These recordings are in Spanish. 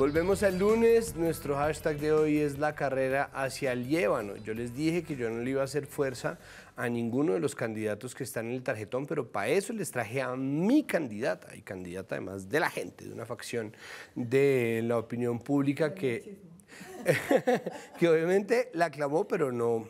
Volvemos al lunes, nuestro hashtag de hoy es la carrera hacia el Llébano. Yo les dije que yo no le iba a hacer fuerza a ninguno de los candidatos que están en el tarjetón, pero para eso les traje a mi candidata, y candidata además de la gente, de una facción de la opinión pública que que obviamente la clamó, pero no,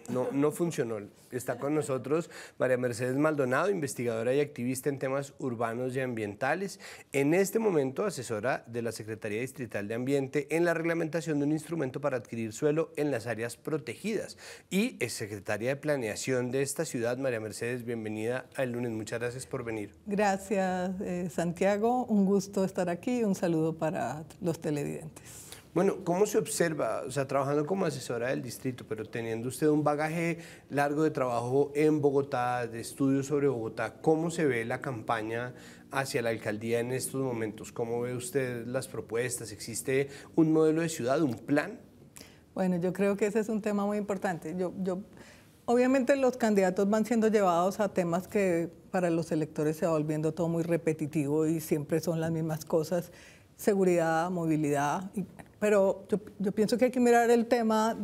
funcionó. Está con nosotros María Mercedes Maldonado, investigadora y activista en temas urbanos y ambientales. En este momento, asesora de la Secretaría Distrital de Ambiente en la reglamentación de un instrumento para adquirir suelo en las áreas protegidas. Y es secretaria de Planeación de esta ciudad. María Mercedes, bienvenida al lunes. Muchas gracias por venir. Gracias, eh, Santiago. Un gusto estar aquí. Un saludo para los televidentes. Bueno, ¿cómo se observa? O sea, trabajando como asesora del distrito, pero teniendo usted un bagaje largo de trabajo en Bogotá, de estudios sobre Bogotá, ¿cómo se ve la campaña hacia la alcaldía en estos momentos? ¿Cómo ve usted las propuestas? ¿Existe un modelo de ciudad, un plan? Bueno, yo creo que ese es un tema muy importante. Yo, obviamente los candidatos van siendo llevados a temas que para los electores se va volviendo todo muy repetitivo y siempre son las mismas cosas seguridad, movilidad, pero yo, pienso que hay que mirar el tema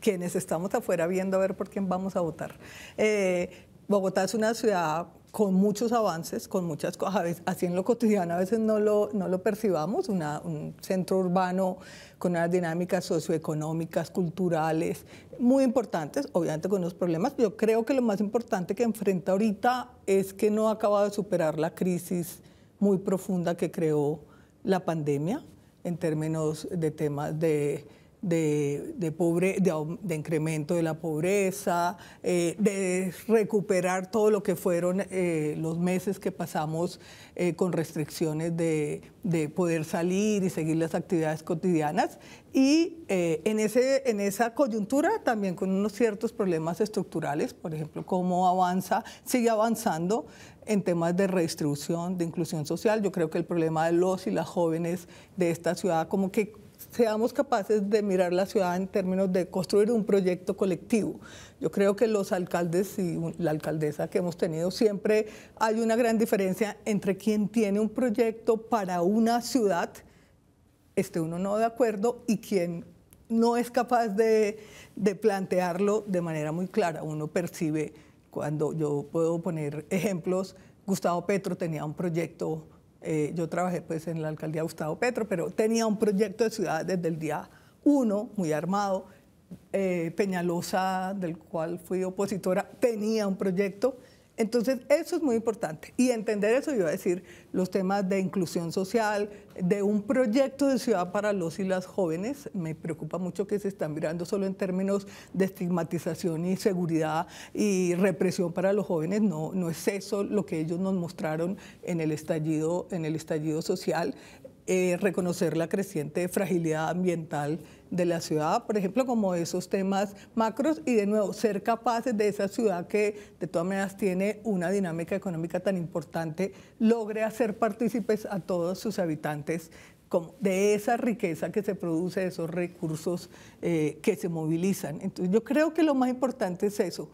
quienes estamos afuera viendo a ver por quién vamos a votar. Eh, Bogotá es una ciudad con muchos avances, con muchas cosas, así en lo cotidiano a veces no lo, no lo percibamos, un centro urbano con unas dinámicas socioeconómicas, culturales, muy importantes, obviamente con unos problemas. Yo creo que lo más importante que enfrenta ahorita es que no ha acabado de superar la crisis muy profunda que creó la pandemia en términos de temas de de, incremento de la pobreza, eh, de recuperar todo lo que fueron eh, los meses que pasamos eh, con restricciones de, poder salir y seguir las actividades cotidianas. Y en, ese, en esa coyuntura también con unos ciertos problemas estructurales, por ejemplo, cómo avanza, sigue avanzando en temas de redistribución, de inclusión social. Yo creo que el problema de los y las jóvenes de esta ciudad como que seamos capaces de mirar la ciudad en términos de construir un proyecto colectivo. Yo creo que los alcaldes y la alcaldesa que hemos tenido siempre hay una gran diferencia entre quien tiene un proyecto para una ciudad, esté uno no de acuerdo, y quien no es capaz de, de plantearlo de manera muy clara. Uno percibe cuando yo puedo poner ejemplos, Gustavo Petro tenía un proyecto eh, yo trabajé pues en la alcaldía Gustavo Petro, pero tenía un proyecto de ciudad desde el día uno, muy armado. Eh, Peñalosa, del cual fui opositora, tenía un proyecto entonces, eso es muy importante. Y entender eso, yo iba a decir, los temas de inclusión social, de un proyecto de ciudad para los y las jóvenes, me preocupa mucho que se están mirando solo en términos de estigmatización y seguridad y represión para los jóvenes. No, no es eso lo que ellos nos mostraron en el estallido, en el estallido social. Eh, reconocer la creciente fragilidad ambiental de la ciudad, por ejemplo, como esos temas macros y de nuevo ser capaces de esa ciudad que de todas maneras tiene una dinámica económica tan importante, logre hacer partícipes a todos sus habitantes de esa riqueza que se produce, de esos recursos eh, que se movilizan. Entonces yo creo que lo más importante es eso,